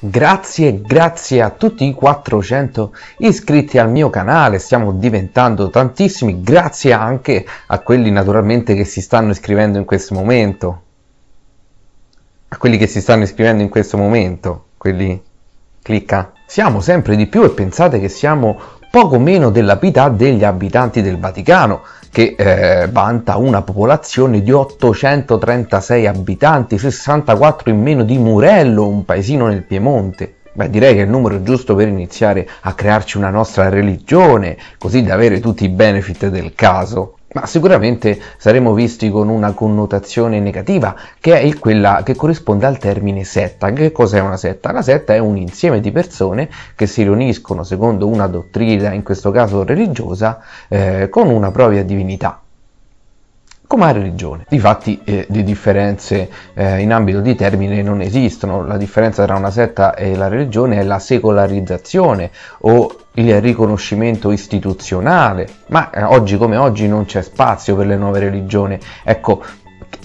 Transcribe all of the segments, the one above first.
Grazie, grazie a tutti i 400 iscritti al mio canale, stiamo diventando tantissimi, grazie anche a quelli naturalmente che si stanno iscrivendo in questo momento. A quelli che si stanno iscrivendo in questo momento, quelli clicca. Siamo sempre di più e pensate che siamo poco meno della metà degli abitanti del Vaticano che eh, vanta una popolazione di 836 abitanti, 64 in meno di Murello, un paesino nel Piemonte. Beh, direi che è il numero giusto per iniziare a crearci una nostra religione, così da avere tutti i benefit del caso ma sicuramente saremo visti con una connotazione negativa che è quella che corrisponde al termine setta. Che cos'è una setta? Una setta è un insieme di persone che si riuniscono secondo una dottrina, in questo caso religiosa, eh, con una propria divinità. Come la religione. Difatti eh, di differenze eh, in ambito di termine non esistono, la differenza tra una setta e la religione è la secolarizzazione o il riconoscimento istituzionale, ma eh, oggi come oggi non c'è spazio per le nuove religioni. Ecco,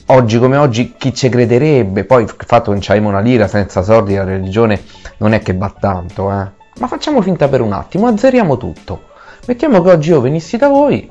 oggi come oggi chi ci crederebbe? Poi il fatto che non c'hai una lira senza soldi la religione non è che va tanto, eh. Ma facciamo finta per un attimo, azzeriamo tutto. Mettiamo che oggi io venissi da voi.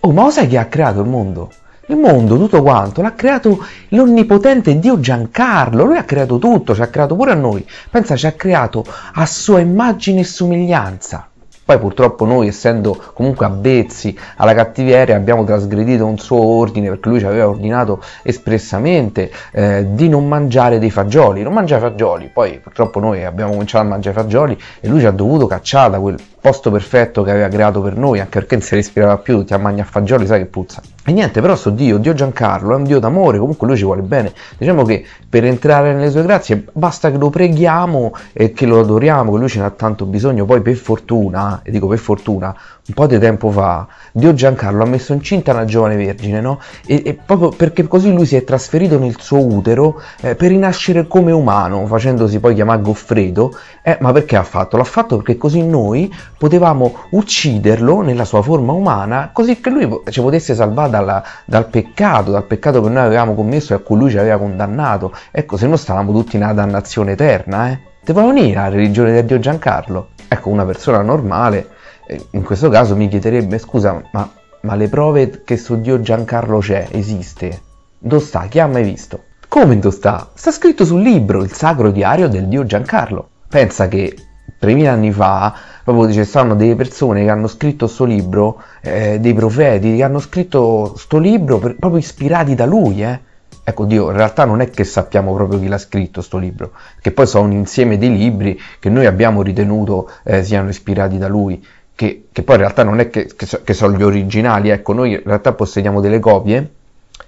Oh, ma lo sai chi ha creato il mondo? Il mondo tutto quanto l'ha creato l'onnipotente Dio Giancarlo, lui ha creato tutto, ci ha creato pure a noi, pensa ci ha creato a sua immagine e somiglianza. Poi purtroppo noi, essendo comunque avvezzi alla cattiveria, abbiamo trasgredito un suo ordine perché lui ci aveva ordinato espressamente eh, di non mangiare dei fagioli, non mangiare fagioli. Poi purtroppo noi abbiamo cominciato a mangiare fagioli e lui ci ha dovuto cacciare da quel posto perfetto che aveva creato per noi, anche perché non si respirava più, ti ammagna a fagioli, sai che puzza. E niente, però sto Dio, Dio Giancarlo, è un Dio d'amore, comunque lui ci vuole bene. Diciamo che per entrare nelle sue grazie basta che lo preghiamo e che lo adoriamo, che lui ce n'ha tanto bisogno. Poi per fortuna, e dico per fortuna, un po' di tempo fa, Dio Giancarlo ha messo incinta una giovane vergine, no? E, e proprio perché così lui si è trasferito nel suo utero eh, per rinascere come umano, facendosi poi chiamare Goffredo. Eh, ma perché ha fatto? L'ha fatto perché così noi potevamo ucciderlo nella sua forma umana così che lui ci potesse salvare dalla, dal peccato, dal peccato che noi avevamo commesso e a cui lui ci aveva condannato. Ecco, se no stavamo tutti in una dannazione eterna, eh. Te puoi unire alla religione del Dio Giancarlo? Ecco, una persona normale, eh, in questo caso mi chiederebbe, scusa, ma, ma le prove che su Dio Giancarlo c'è, esiste? Dove sta? Chi ha mai visto? Come dove sta? Sta scritto sul libro, il sacro diario del Dio Giancarlo. Pensa che 3000 anni fa proprio dice, stanno delle persone che hanno scritto questo libro, eh, dei profeti, che hanno scritto questo libro per, proprio ispirati da lui, eh. Ecco, Dio, in realtà non è che sappiamo proprio chi l'ha scritto questo libro, che poi sono un insieme di libri che noi abbiamo ritenuto eh, siano ispirati da lui, che, che, poi in realtà non è che, che, so, che, sono gli originali, ecco, noi in realtà possediamo delle copie,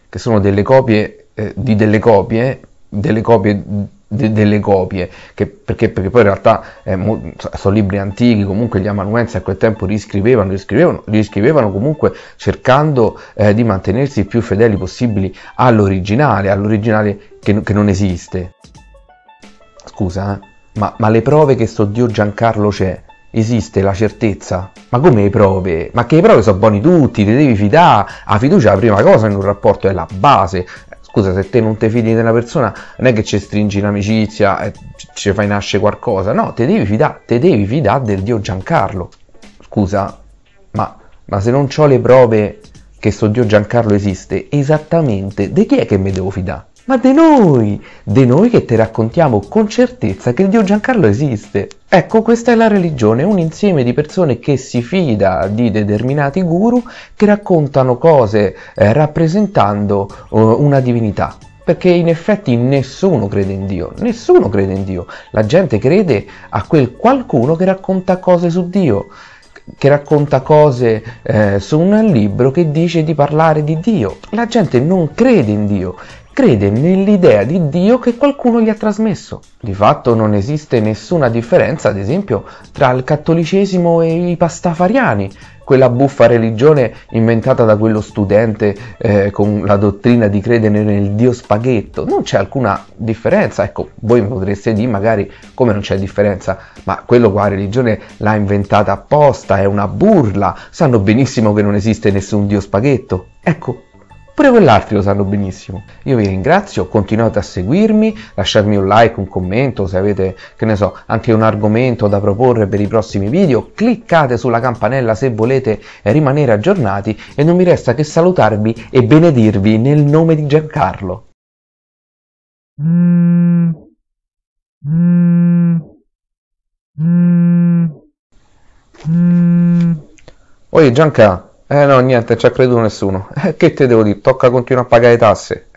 che sono delle copie eh, di delle copie, delle copie de, delle copie, che, perché, perché, poi in realtà eh, mo, sono libri antichi, comunque gli amanuensi a quel tempo riscrivevano, riscrivevano, riscrivevano comunque cercando eh, di mantenersi il più fedeli possibili all'originale, all'originale che, che non esiste. Scusa, eh? ma, ma le prove che sto Dio Giancarlo c'è, esiste la certezza? Ma come le prove? Ma che le prove sono buoni tutti, ti devi fidare. La fiducia è la prima cosa in un rapporto, è la base scusa, se te non ti fidi della persona, non è che ci stringi l'amicizia e ci fai nascere qualcosa. No, te devi fidare, te devi fidare del dio Giancarlo. Scusa, ma, ma se non ho le prove che sto dio Giancarlo esiste, esattamente di chi è che mi devo fidare? ma di noi, di noi che ti raccontiamo con certezza che Dio Giancarlo esiste. Ecco, questa è la religione, un insieme di persone che si fida di determinati guru che raccontano cose eh, rappresentando eh, una divinità. Perché in effetti nessuno crede in Dio, nessuno crede in Dio. La gente crede a quel qualcuno che racconta cose su Dio che racconta cose eh, su un libro che dice di parlare di Dio. La gente non crede in Dio, crede nell'idea di Dio che qualcuno gli ha trasmesso. Di fatto non esiste nessuna differenza, ad esempio, tra il cattolicesimo e i pastafariani, quella buffa religione inventata da quello studente eh, con la dottrina di credere nel Dio spaghetto. Non c'è alcuna differenza, ecco, voi mi potreste dire magari come non c'è differenza, ma quello qua religione l'ha inventata apposta, è una burla, sanno benissimo che non esiste nessun Dio spaghetto. Ecco, pure quell'altro lo sanno benissimo. Io vi ringrazio, continuate a seguirmi, lasciatemi un like, un commento, se avete, che ne so, anche un argomento da proporre per i prossimi video, cliccate sulla campanella se volete rimanere aggiornati e non mi resta che salutarvi e benedirvi nel nome di Giancarlo. Mm. Mm. Mm. mm. Oye Gianca, eh no, niente, ci ha creduto nessuno. Eh, che te devo dire? Tocca continuare a pagare tasse.